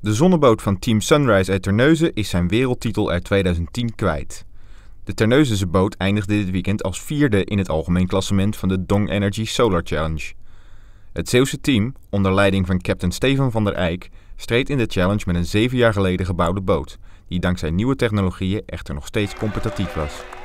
De zonneboot van Team Sunrise uit Terneuzen is zijn wereldtitel uit 2010 kwijt. De Terneuzense boot eindigde dit weekend als vierde in het algemeen klassement van de Dong Energy Solar Challenge. Het Zeeuwse team, onder leiding van captain Steven van der Eyck, streed in de challenge met een zeven jaar geleden gebouwde boot, die dankzij nieuwe technologieën echter nog steeds competitief was.